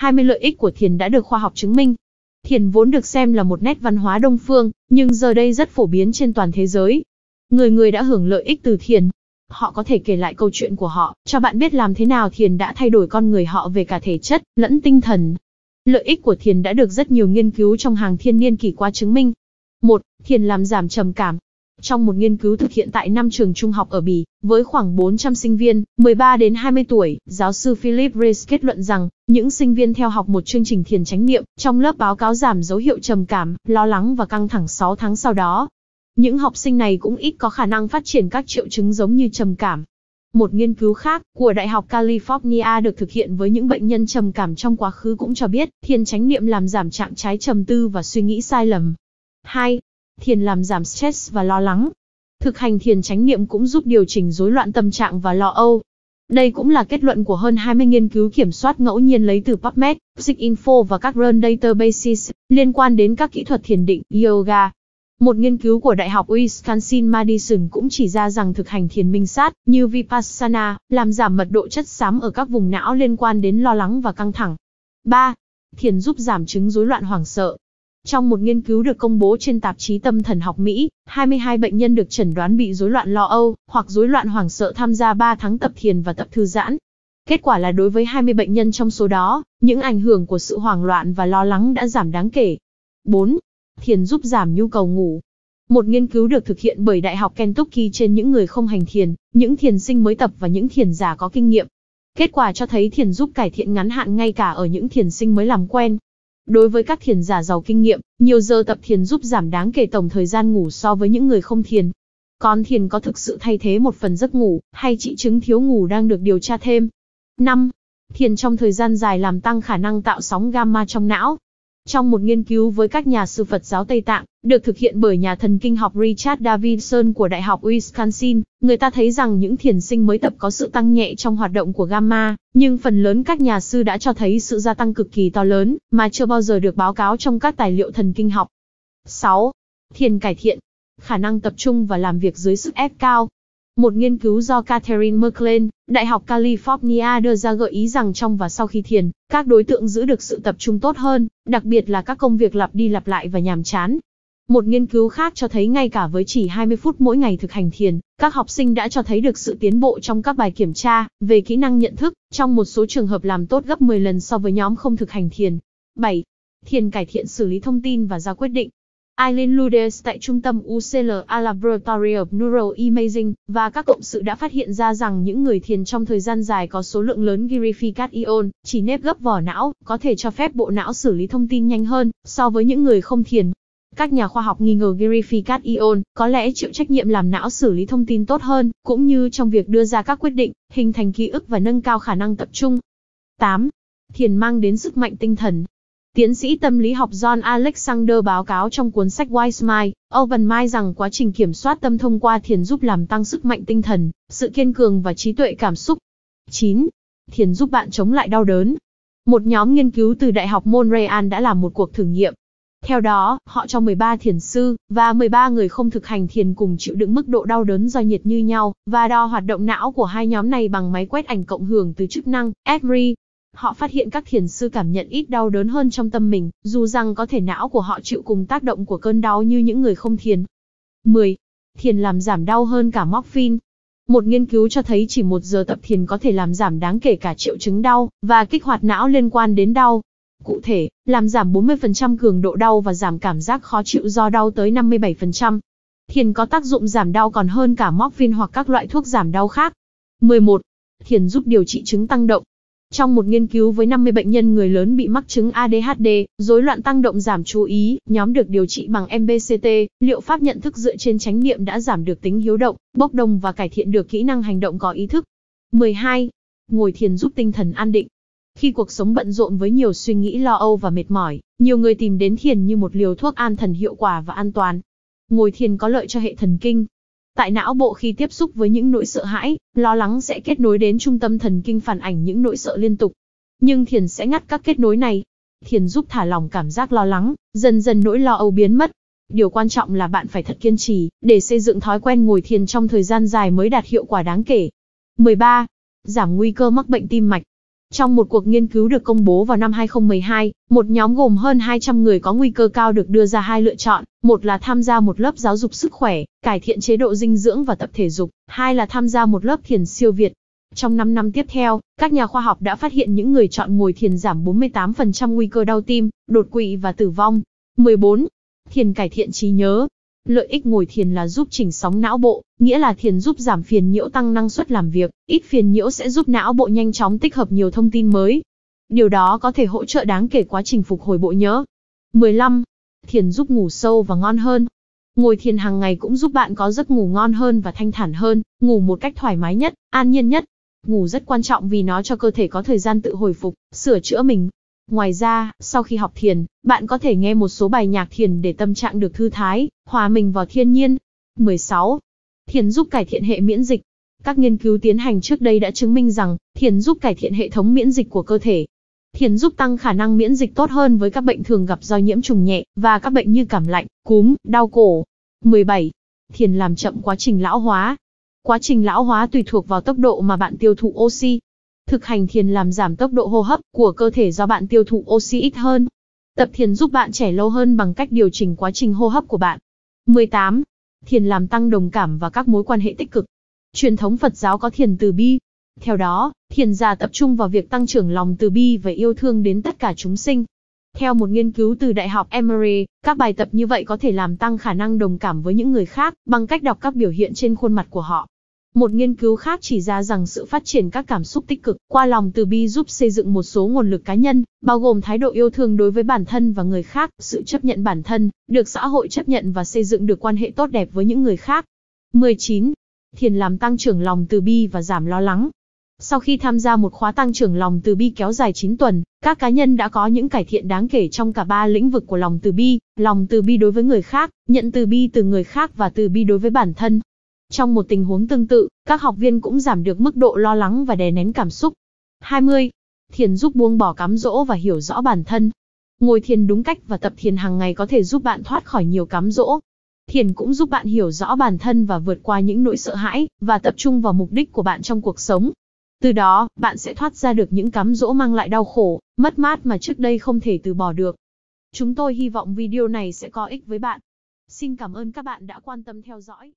20 lợi ích của thiền đã được khoa học chứng minh. Thiền vốn được xem là một nét văn hóa đông phương, nhưng giờ đây rất phổ biến trên toàn thế giới. Người người đã hưởng lợi ích từ thiền. Họ có thể kể lại câu chuyện của họ, cho bạn biết làm thế nào thiền đã thay đổi con người họ về cả thể chất, lẫn tinh thần. Lợi ích của thiền đã được rất nhiều nghiên cứu trong hàng thiên niên kỷ qua chứng minh. 1. Thiền làm giảm trầm cảm. Trong một nghiên cứu thực hiện tại năm trường trung học ở Bỉ, với khoảng 400 sinh viên, 13 đến 20 tuổi, giáo sư Philip Rees kết luận rằng, những sinh viên theo học một chương trình thiền chánh niệm, trong lớp báo cáo giảm dấu hiệu trầm cảm, lo lắng và căng thẳng 6 tháng sau đó. Những học sinh này cũng ít có khả năng phát triển các triệu chứng giống như trầm cảm. Một nghiên cứu khác của Đại học California được thực hiện với những bệnh nhân trầm cảm trong quá khứ cũng cho biết, thiền chánh niệm làm giảm trạng trái trầm tư và suy nghĩ sai lầm. 2. Thiền làm giảm stress và lo lắng. Thực hành thiền chánh niệm cũng giúp điều chỉnh rối loạn tâm trạng và lo âu. Đây cũng là kết luận của hơn 20 nghiên cứu kiểm soát ngẫu nhiên lấy từ PubMed, Psych Info và các run databases liên quan đến các kỹ thuật thiền định, yoga. Một nghiên cứu của Đại học Wisconsin Madison cũng chỉ ra rằng thực hành thiền minh sát như Vipassana làm giảm mật độ chất xám ở các vùng não liên quan đến lo lắng và căng thẳng. 3. Thiền giúp giảm chứng rối loạn hoảng sợ. Trong một nghiên cứu được công bố trên tạp chí Tâm thần học Mỹ, 22 bệnh nhân được chẩn đoán bị rối loạn lo âu hoặc rối loạn hoảng sợ tham gia 3 tháng tập thiền và tập thư giãn. Kết quả là đối với 20 bệnh nhân trong số đó, những ảnh hưởng của sự hoảng loạn và lo lắng đã giảm đáng kể. 4. Thiền giúp giảm nhu cầu ngủ. Một nghiên cứu được thực hiện bởi Đại học Kentucky trên những người không hành thiền, những thiền sinh mới tập và những thiền giả có kinh nghiệm. Kết quả cho thấy thiền giúp cải thiện ngắn hạn ngay cả ở những thiền sinh mới làm quen. Đối với các thiền giả giàu kinh nghiệm, nhiều giờ tập thiền giúp giảm đáng kể tổng thời gian ngủ so với những người không thiền. Còn thiền có thực sự thay thế một phần giấc ngủ, hay trị chứng thiếu ngủ đang được điều tra thêm. 5. Thiền trong thời gian dài làm tăng khả năng tạo sóng gamma trong não. Trong một nghiên cứu với các nhà sư Phật giáo Tây Tạng, được thực hiện bởi nhà thần kinh học Richard Davidson của Đại học Wisconsin, người ta thấy rằng những thiền sinh mới tập có sự tăng nhẹ trong hoạt động của gamma, nhưng phần lớn các nhà sư đã cho thấy sự gia tăng cực kỳ to lớn, mà chưa bao giờ được báo cáo trong các tài liệu thần kinh học. 6. Thiền cải thiện khả năng tập trung và làm việc dưới sức ép cao. Một nghiên cứu do Catherine McLean, Đại học California đưa ra gợi ý rằng trong và sau khi thiền, các đối tượng giữ được sự tập trung tốt hơn, đặc biệt là các công việc lặp đi lặp lại và nhàm chán. Một nghiên cứu khác cho thấy ngay cả với chỉ 20 phút mỗi ngày thực hành thiền, các học sinh đã cho thấy được sự tiến bộ trong các bài kiểm tra về kỹ năng nhận thức, trong một số trường hợp làm tốt gấp 10 lần so với nhóm không thực hành thiền. 7. Thiền cải thiện xử lý thông tin và ra quyết định. Eileen Ludes tại trung tâm UCL Laboratory of Neural Imaging và các cộng sự đã phát hiện ra rằng những người thiền trong thời gian dài có số lượng lớn girificat ion, chỉ nếp gấp vỏ não, có thể cho phép bộ não xử lý thông tin nhanh hơn so với những người không thiền. Các nhà khoa học nghi ngờ girificat ion có lẽ chịu trách nhiệm làm não xử lý thông tin tốt hơn, cũng như trong việc đưa ra các quyết định, hình thành ký ức và nâng cao khả năng tập trung. 8. Thiền mang đến sức mạnh tinh thần Tiến sĩ tâm lý học John Alexander báo cáo trong cuốn sách Wise Mind, Open Mind rằng quá trình kiểm soát tâm thông qua thiền giúp làm tăng sức mạnh tinh thần, sự kiên cường và trí tuệ cảm xúc. 9. Thiền giúp bạn chống lại đau đớn. Một nhóm nghiên cứu từ Đại học Montreal đã làm một cuộc thử nghiệm. Theo đó, họ cho 13 thiền sư và 13 người không thực hành thiền cùng chịu đựng mức độ đau đớn do nhiệt như nhau và đo hoạt động não của hai nhóm này bằng máy quét ảnh cộng hưởng từ chức năng EMRI Họ phát hiện các thiền sư cảm nhận ít đau đớn hơn trong tâm mình, dù rằng có thể não của họ chịu cùng tác động của cơn đau như những người không thiền. 10. Thiền làm giảm đau hơn cả morphine. Một nghiên cứu cho thấy chỉ một giờ tập thiền có thể làm giảm đáng kể cả triệu chứng đau và kích hoạt não liên quan đến đau. Cụ thể, làm giảm 40% cường độ đau và giảm cảm giác khó chịu do đau tới 57%. Thiền có tác dụng giảm đau còn hơn cả morphine hoặc các loại thuốc giảm đau khác. 11. Thiền giúp điều trị chứng tăng động. Trong một nghiên cứu với 50 bệnh nhân người lớn bị mắc chứng ADHD, rối loạn tăng động giảm chú ý, nhóm được điều trị bằng MBCT, liệu pháp nhận thức dựa trên chánh niệm đã giảm được tính hiếu động, bốc đồng và cải thiện được kỹ năng hành động có ý thức. 12. Ngồi thiền giúp tinh thần an định. Khi cuộc sống bận rộn với nhiều suy nghĩ lo âu và mệt mỏi, nhiều người tìm đến thiền như một liều thuốc an thần hiệu quả và an toàn. Ngồi thiền có lợi cho hệ thần kinh, Tại não bộ khi tiếp xúc với những nỗi sợ hãi, lo lắng sẽ kết nối đến trung tâm thần kinh phản ảnh những nỗi sợ liên tục. Nhưng thiền sẽ ngắt các kết nối này. Thiền giúp thả lỏng cảm giác lo lắng, dần dần nỗi lo âu biến mất. Điều quan trọng là bạn phải thật kiên trì, để xây dựng thói quen ngồi thiền trong thời gian dài mới đạt hiệu quả đáng kể. 13. Giảm nguy cơ mắc bệnh tim mạch. Trong một cuộc nghiên cứu được công bố vào năm 2012, một nhóm gồm hơn 200 người có nguy cơ cao được đưa ra hai lựa chọn, một là tham gia một lớp giáo dục sức khỏe, cải thiện chế độ dinh dưỡng và tập thể dục, hai là tham gia một lớp thiền siêu việt. Trong 5 năm tiếp theo, các nhà khoa học đã phát hiện những người chọn ngồi thiền giảm 48% nguy cơ đau tim, đột quỵ và tử vong. 14. Thiền cải thiện trí nhớ Lợi ích ngồi thiền là giúp chỉnh sóng não bộ, nghĩa là thiền giúp giảm phiền nhiễu tăng năng suất làm việc, ít phiền nhiễu sẽ giúp não bộ nhanh chóng tích hợp nhiều thông tin mới. Điều đó có thể hỗ trợ đáng kể quá trình phục hồi bộ nhớ. 15. Thiền giúp ngủ sâu và ngon hơn. Ngồi thiền hàng ngày cũng giúp bạn có giấc ngủ ngon hơn và thanh thản hơn, ngủ một cách thoải mái nhất, an nhiên nhất. Ngủ rất quan trọng vì nó cho cơ thể có thời gian tự hồi phục, sửa chữa mình, Ngoài ra, sau khi học thiền, bạn có thể nghe một số bài nhạc thiền để tâm trạng được thư thái, hòa mình vào thiên nhiên. 16. Thiền giúp cải thiện hệ miễn dịch. Các nghiên cứu tiến hành trước đây đã chứng minh rằng, thiền giúp cải thiện hệ thống miễn dịch của cơ thể. Thiền giúp tăng khả năng miễn dịch tốt hơn với các bệnh thường gặp do nhiễm trùng nhẹ và các bệnh như cảm lạnh, cúm, đau cổ. 17. Thiền làm chậm quá trình lão hóa. Quá trình lão hóa tùy thuộc vào tốc độ mà bạn tiêu thụ oxy, Thực hành thiền làm giảm tốc độ hô hấp của cơ thể do bạn tiêu thụ oxy ít hơn. Tập thiền giúp bạn trẻ lâu hơn bằng cách điều chỉnh quá trình hô hấp của bạn. 18. Thiền làm tăng đồng cảm và các mối quan hệ tích cực. Truyền thống Phật giáo có thiền từ bi. Theo đó, thiền già tập trung vào việc tăng trưởng lòng từ bi và yêu thương đến tất cả chúng sinh. Theo một nghiên cứu từ Đại học Emory, các bài tập như vậy có thể làm tăng khả năng đồng cảm với những người khác bằng cách đọc các biểu hiện trên khuôn mặt của họ. Một nghiên cứu khác chỉ ra rằng sự phát triển các cảm xúc tích cực qua lòng từ bi giúp xây dựng một số nguồn lực cá nhân, bao gồm thái độ yêu thương đối với bản thân và người khác, sự chấp nhận bản thân, được xã hội chấp nhận và xây dựng được quan hệ tốt đẹp với những người khác. 19. Thiền làm tăng trưởng lòng từ bi và giảm lo lắng. Sau khi tham gia một khóa tăng trưởng lòng từ bi kéo dài 9 tuần, các cá nhân đã có những cải thiện đáng kể trong cả ba lĩnh vực của lòng từ bi, lòng từ bi đối với người khác, nhận từ bi từ người khác và từ bi đối với bản thân. Trong một tình huống tương tự, các học viên cũng giảm được mức độ lo lắng và đè nén cảm xúc. 20. Thiền giúp buông bỏ cám dỗ và hiểu rõ bản thân. Ngồi thiền đúng cách và tập thiền hàng ngày có thể giúp bạn thoát khỏi nhiều cám dỗ. Thiền cũng giúp bạn hiểu rõ bản thân và vượt qua những nỗi sợ hãi và tập trung vào mục đích của bạn trong cuộc sống. Từ đó, bạn sẽ thoát ra được những cám dỗ mang lại đau khổ, mất mát mà trước đây không thể từ bỏ được. Chúng tôi hy vọng video này sẽ có ích với bạn. Xin cảm ơn các bạn đã quan tâm theo dõi.